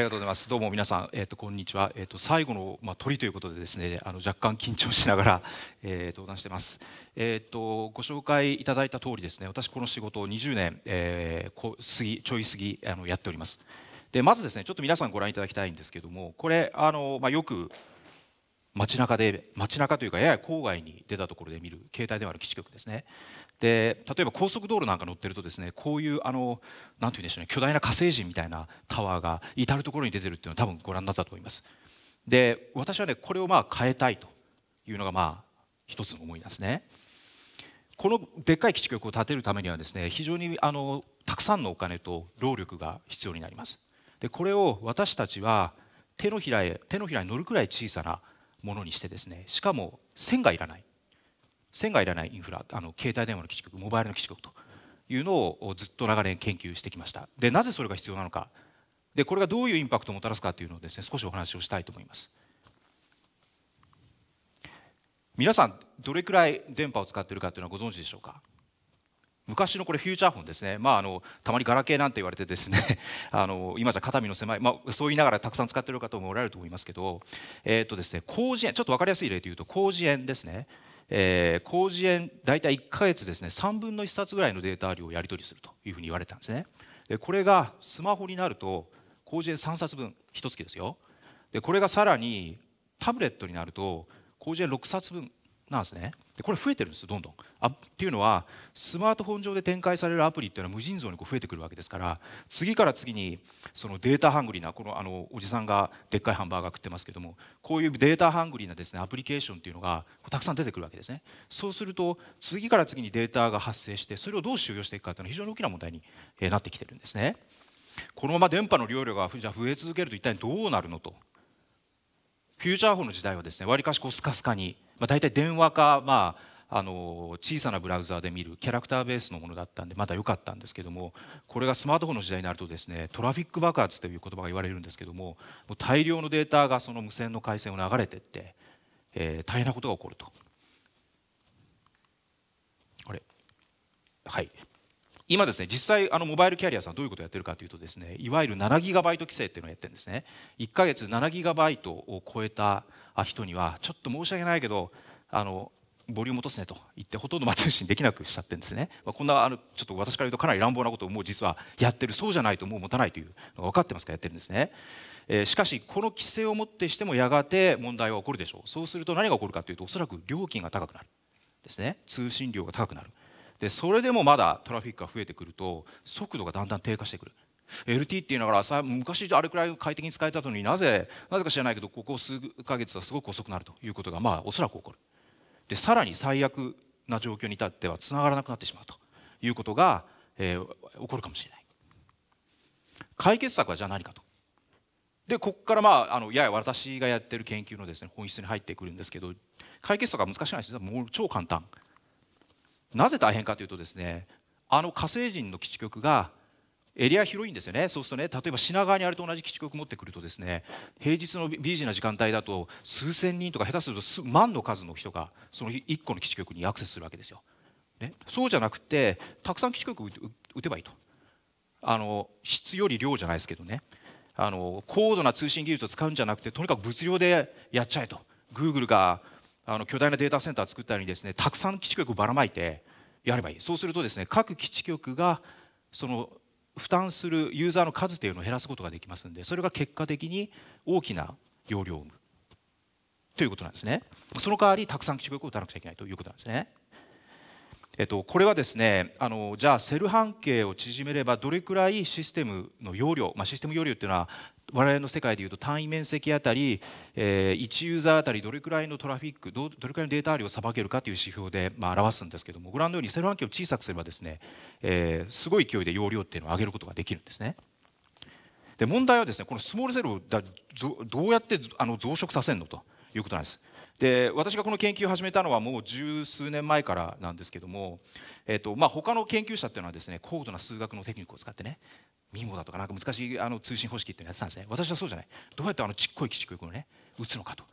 りがとうございます。どうも皆さん、えっ、ー、とこんにちは。えっ、ー、と最後のまあ鳥ということでですね、あの若干緊張しながら、えー、登壇してます。えっ、ー、とご紹介いただいた通りですね、私この仕事を20年、えー、こ過ぎちょい過ぎあのやっております。でまずですね、ちょっと皆さんご覧いただきたいんですけども、これあのまあよく街中で街中というかやや郊外に出たところで見る携帯電話の基地局ですねで例えば高速道路なんか乗ってるとですねこういうあのなて言うんでしょうね巨大な火星人みたいなタワーが至る所に出てるっていうのは多分ご覧になったと思います。で私はねこれをまあ変えたいというのがまあ一つの思いなんですね。このでっかい基地局を建てるためにはですね非常にあのたくさんのお金と労力が必要になります。でこれを私たちは手のひらへ手のひらに乗るくらい小さなものにしてですねしかも線がいらない線がいらないインフラあの携帯電話の基地局モバイルの基地局というのをずっと長年研究してきましたでなぜそれが必要なのかでこれがどういうインパクトをもたらすかというのをですね少しお話をしたいと思います皆さんどれくらい電波を使っているかというのはご存知でしょうか昔のこれフューチャーフォンですね、まあ、あのたまにガラケーなんて言われてですね あの今じゃ肩身の狭い、まあ、そう言いながらたくさん使っている方もおられると思いますけど、えーとですね、広辞苑ちょっと分かりやすい例でいうと工事苑ですねえー、工事園大体1ヶ月ですね3分の1冊ぐらいのデータ量をやり取りするというふうに言われたんですねでこれがスマホになると工事園3冊分一月ですよでこれがさらにタブレットになると工事園6冊分なんですねでこれ増えてるんですどんどんあっていうのはスマートフォン上で展開されるアプリっていうのは無尽蔵にこう増えてくるわけですから次から次にそのデータハングリーなこのあのおじさんがでっかいハンバーガー食ってますけどもこういうデータハングリーなですねアプリケーションっていうのがたくさん出てくるわけですねそうすると次から次にデータが発生してそれをどう収容していくかっていうのは非常に大きな問題になってきてるんですねこのまま電波の量量がじゃ増え続けると一体どうなるのとフューチャーンの時代はですねわりかしこうスカスカにまあ、大体電話か、まあ、あの小さなブラウザーで見るキャラクターベースのものだったんでまだ良かったんですけどもこれがスマートフォンの時代になるとですねトラフィック爆発という言葉が言われるんですけどももう大量のデータがその無線の回線を流れていって、えー、大変なことが起こると。あれはい今ですね実際あのモバイルキャリアさんどういうことをやってるかというとですねいわゆる 7GB 規制っていうのをやってるんですね1ヶ月 7GB を超えた人にはちょっと申し訳ないけどあのボリューム落とすねと言ってほとんど松吉信できなくしちゃってるんですね、まあ、こんなあのちょっと私から言うとかなり乱暴なことをもう実はやってるそうじゃないともう持たないというのが分かってますからやってるんですね、えー、しかしこの規制をもってしてもやがて問題は起こるでしょうそうすると何が起こるかというとおそらく料金が高くなるですね通信料が高くなるでそれでもまだトラフィックが増えてくると速度がだんだん低下してくる LT っていうのは昔あれくらい快適に使えたのになぜなぜか知らないけどここ数ヶ月はすごく遅くなるということがまあおそらく起こるでさらに最悪な状況に至ってはつながらなくなってしまうということが、えー、起こるかもしれない解決策はじゃあ何かとでここからまああのやや私がやってる研究のですね本質に入ってくるんですけど解決策は難しくないですもう超簡単なぜ大変かというとですねあの火星人の基地局がエリア広いんですよねそうするとね例えば品川にあれと同じ基地局持ってくるとですね平日のビジーな時間帯だと数千人とか下手すると万の数の人がその1個の基地局にアクセスするわけですよ。ね、そうじゃなくてたくさん基地局打てばいいとあの質より量じゃないですけどねあの高度な通信技術を使うんじゃなくてとにかく物量でやっちゃえと Google があの巨大なデータセンターを作ったようにですねたくさん基地局ばらまいてやればいいそうするとですね各基地局がその負担するユーザーの数というのを減らすことができますのでそれが結果的に大きな容量を生むということなんですねその代わりたくさん基地局を打たなくちゃいけないということなんですねえっと、これはですねあのじゃあセル半径を縮めればどれくらいシステムの容量、まあ、システム容量っていうのは我々の世界でいうと単位面積あたり、えー、1ユーザーあたりどれくらいのトラフィックどれくらいのデータ量をさばけるかという指標で、まあ、表すんですけどもご覧のようにセル半径を小さくすればですね、えー、すごい勢いで容量っていうのを上げることができるんですね。で問題はですねこのスモールセルをどうやってあの増殖させるのということなんです。で私がこの研究を始めたのはもう十数年前からなんですけども、えーとまあ、他の研究者っていうのはですね高度な数学のテクニックを使ってねミモだとかなんか難しいあの通信方式っていうのやってたんですね私はそうじゃないどうやってあのちっこい基地局をね打つのかと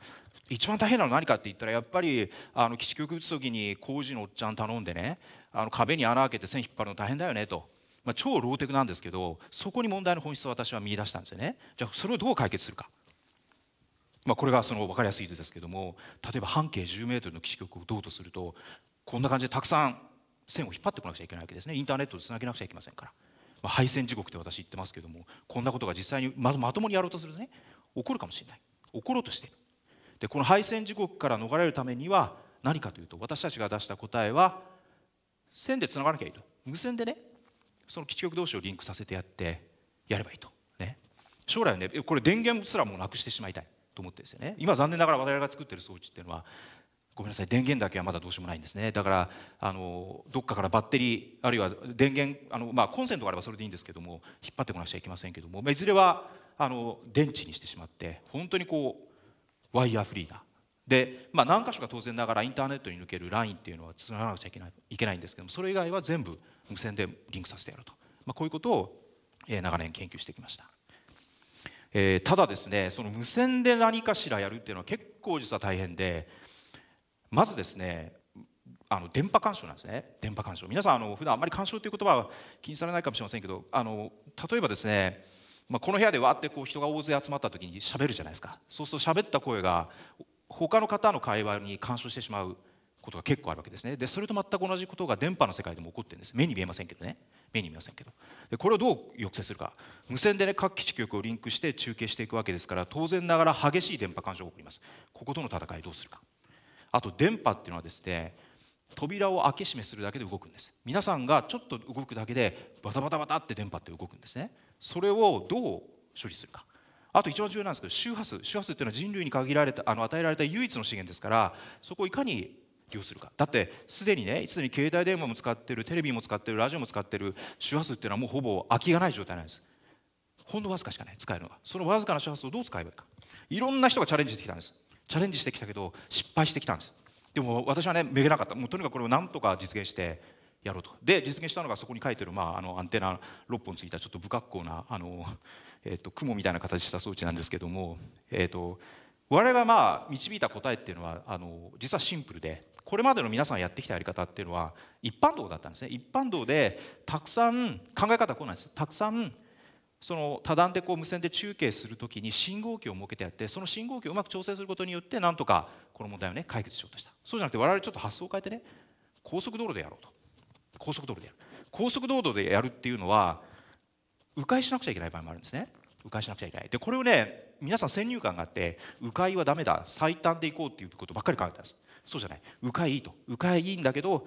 一番大変なのは何かって言ったらやっぱりあの基地局打つ時に工事のおっちゃん頼んでねあの壁に穴開けて線引っ張るの大変だよねと、まあ、超ローテクなんですけどそこに問題の本質を私は見出したんですよねじゃあそれをどう解決するかまあ、これがその分かりやすい図ですけども例えば半径10メートルの基地局をどうとするとこんな感じでたくさん線を引っ張ってこなくちゃいけないわけですねインターネットでつなげなくちゃいけませんから、まあ、配線地獄って私言ってますけどもこんなことが実際にままともにやろうとするとね起こるかもしれない起ころうとしているでこの配線地獄から逃れるためには何かというと私たちが出した答えは線でつながなきゃいいと無線でねその基地局同士をリンクさせてやってやればいいと、ね、将来はねこれ電源すらもなくしてしまいたいと思ってですよね今残念ながら我々が作ってる装置っていうのはごめんなさい電源だけはまだどうしようもないんですねだからあのどっかからバッテリーあるいは電源あの、まあ、コンセントがあればそれでいいんですけども引っ張ってこなくちゃいけませんけどもいずれはあの電池にしてしまって本当にこうワイヤーフリーなで、まあ、何箇所か当然ながらインターネットに抜けるラインっていうのはつながなくちゃいけないいけないんですけどもそれ以外は全部無線でリンクさせてやると、まあ、こういうことを長年研究してきました。えー、ただですねその無線で何かしらやるっていうのは結構実は大変でまずですねあの電波干渉なんですね電波干渉皆さんあの普段あんまり干渉という言葉は気にされないかもしれませんけどあの例えばですね、まあ、この部屋でわーってこう人が大勢集まった時に喋るじゃないですかそうすると喋った声が他の方の会話に干渉してしまうことが結構あるわけですねでそれと全く同じことが電波の世界でも起こってるんです目に見えませんけどね目に見えませんけどでこれをどう抑制するか無線でね各基地局をリンクして中継していくわけですから当然ながら激しい電波干渉が起こりますこことの戦いどうするかあと電波っていうのはですね扉を開け閉めするだけで動くんです皆さんがちょっと動くだけでバタバタバタって電波って動くんですねそれをどう処理するかあと一番重要なんですけど周波数周波数っていうのは人類に限られたあの与えられた唯一の資源ですからそこをいかに利用するかだってすでにねすでに携帯電話も使ってるテレビも使ってるラジオも使ってる周波数っていうのはもうほぼ空きがない状態なんですほんのわずかしかね使えるのがそのわずかな周波数をどう使えばいいかいろんな人がチャレンジしてきたんですチャレンジしてきたけど失敗してきたんですでも私はねめげなかったもうとにかくこれをなんとか実現してやろうとで実現したのがそこに書いてる、まあ、あのアンテナ6本ついたちょっと不格好なあの、えーと、雲みたいな形した装置なんですけども、えーと我々がまあ導いた答えっていうのはあの実はシンプルでこれまでの皆さんやってきたやり方っていうのは一般道だったんですね一般道でたくさん考え方はこうなんですたくさんその多段でこう無線で中継するときに信号機を設けてやってその信号機をうまく調整することによってなんとかこの問題をね解決しようとしたそうじゃなくて我々ちょっと発想を変えてね高速道路でやろうと高速道路でやる高速道路でやるっていうのは迂回しなくちゃいけない場合もあるんですね迂回しなくちゃいけないでこれをね皆さん先入観があって迂回はダメだ最短で行こうっていうことばっかり考えてたんですそうじゃない迂回いいと迂回いいんだけど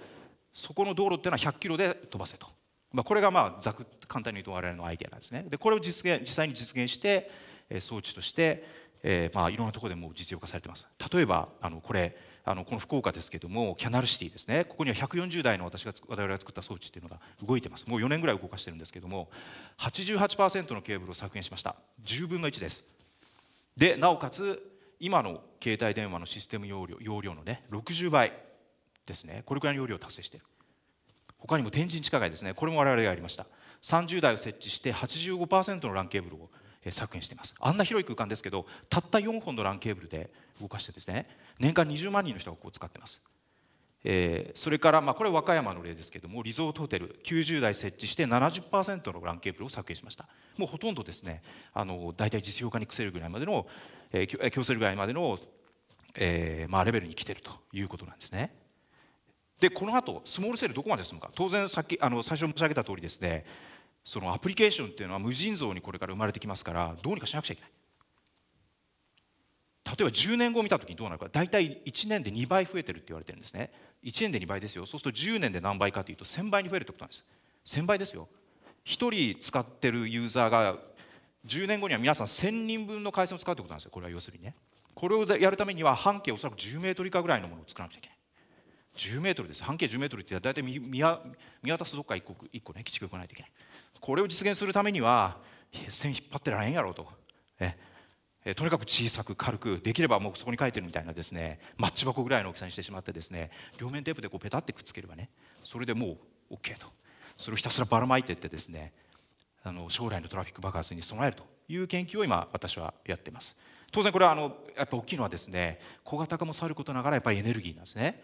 そこの道路っていうのは100キロで飛ばせと、まあ、これがまあざく簡単に言うと我々のアイデアなんですねでこれを実現実際に実現して装置として、えー、まあいろんなところでも実用化されてます例えばあのこれあのこの福岡ですけどもキャナルシティですねここには140台の私が我々が作った装置っていうのが動いてますもう4年ぐらい動かしてるんですけども88%のケーブルを削減しました10分の1ですでなおかつ今の携帯電話のシステム容量容量のね60倍ですねこれくらいの容量を達成してる他にも天神地下街ですねこれも我々がやりました30台を設置して85%のランケーブルを削減していますあんな広い空間ですけどたった4本の LAN ケーブルで動かしてですね年間20万人の人がこう使ってますえー、それから、まあ、これ和歌山の例ですけどもリゾートホテル90台設置して70%のランケーブルを削減しましたもうほとんどですねあの大体実用化にせるぐらいまでの、えー、強せるぐらいまでの、えーまあ、レベルに来てるということなんですねでこの後スモールセールどこまで進むか当然さっきあの最初申し上げた通りですねそのアプリケーションっていうのは無尽蔵にこれから生まれてきますからどうにかしなくちゃいけない例えば10年後見た時にどうなるか大体1年で2倍増えてるって言われてるんですね1年で2倍ですよそうすると10年で何倍かというと1000倍に増えるってことなんです1000倍ですよ1人使ってるユーザーが10年後には皆さん1000人分の回線を使うってことなんですよこれは要するにねこれをやるためには半径おそらく10メートル以下ぐらいのものを作らなくちゃいけない10メートルです半径10メートルって大体見見渡すどっか1個 ,1 個ね基地局がないといけないこれを実現するためには線引っ張ってられんやろうと、ええとにかく小さく軽くできればもうそこに書いてるみたいなですねマッチ箱ぐらいの大きさにしてしまってですね両面テープでこうペタってくっつければねそれでもう OK とそれをひたすらばらまいていってですねあの将来のトラフィック爆発に備えるという研究を今私はやってます当然これはあのやっぱ大きいのはですね小型化もさることながらやっぱりエネルギーなんですね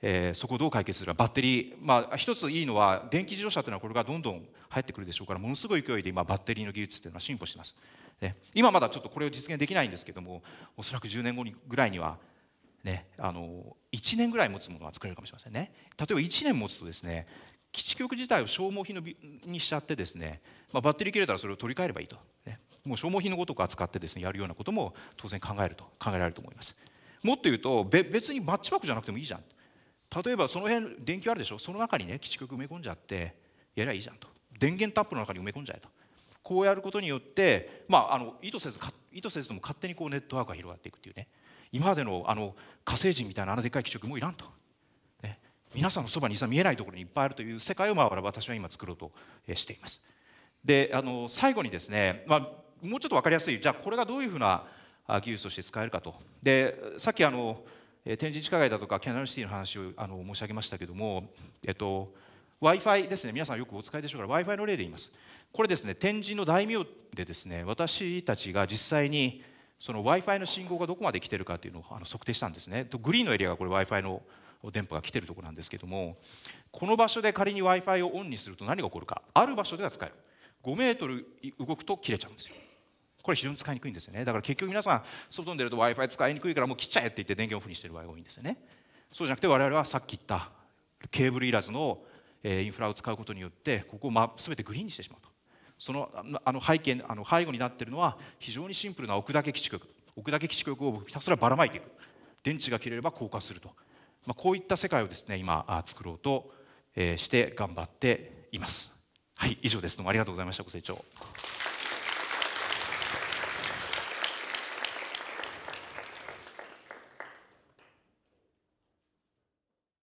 えー、そこをどう解決するかバッテリー、まあ、一ついいのは電気自動車というのはこれがどんどん入ってくるでしょうからものすごい勢いで今バッテリーの技術というのは進歩してます、ね、今まだちょっとこれを実現できないんですけどもおそらく10年後にぐらいには、ね、あの1年ぐらい持つものは作れるかもしれませんね例えば1年持つとですね基地局自体を消耗品のにしちゃってですね、まあ、バッテリー切れたらそれを取り替えればいいと、ね、もう消耗品のごとく扱ってですねやるようなことも当然考えると考えられると思いますもっと言うと別にマッチ箱じゃなくてもいいじゃん例えばその辺電球あるでしょその中にね基地局埋め込んじゃってやりゃいいじゃんと電源タップの中に埋め込んじゃえとこうやることによって、まあ、あの意図せず意図せずとも勝手にこうネットワークが広がっていくっていうね今までのあの火星人みたいなあのでかい基地局もういらんと、ね、皆さんのそばにさ見えないところにいっぱいあるという世界を私は今作ろうとしています。であの最後にですね、まあ、もうちょっと分かりやすいじゃあこれがどういうふうな技術として使えるかとでさっきあのえ天神地下街だとかキャナルシティの話をあの申し上げましたけども、えっと、w i f i ですね皆さんよくお使いでしょうから w i f i の例で言いますこれですね天神の大名でですね私たちが実際にその w i f i の信号がどこまで来てるかというのをあの測定したんですねグリーンのエリアがこれ w i f i の電波が来てるとこなんですけどもこの場所で仮に w i f i をオンにすると何が起こるかある場所では使える5メートル動くと切れちゃうんですよこれ非常に使いにくいんですよねだから結局皆さん外に出ると w i f i 使いにくいからもう切っちゃえって言って電源オフにしてる場合が多いんですよねそうじゃなくて我々はさっき言ったケーブルいらずのインフラを使うことによってここをま全てグリーンにしてしまうとそのあの背景あの背後になってるのは非常にシンプルな置くだけ基地局置くだけ基地局をひたすらばらまいていく電池が切れれば硬化すると、まあ、こういった世界をですね今作ろうとして頑張っています。はい、以上です。どうもありがとうございました、ご清聴。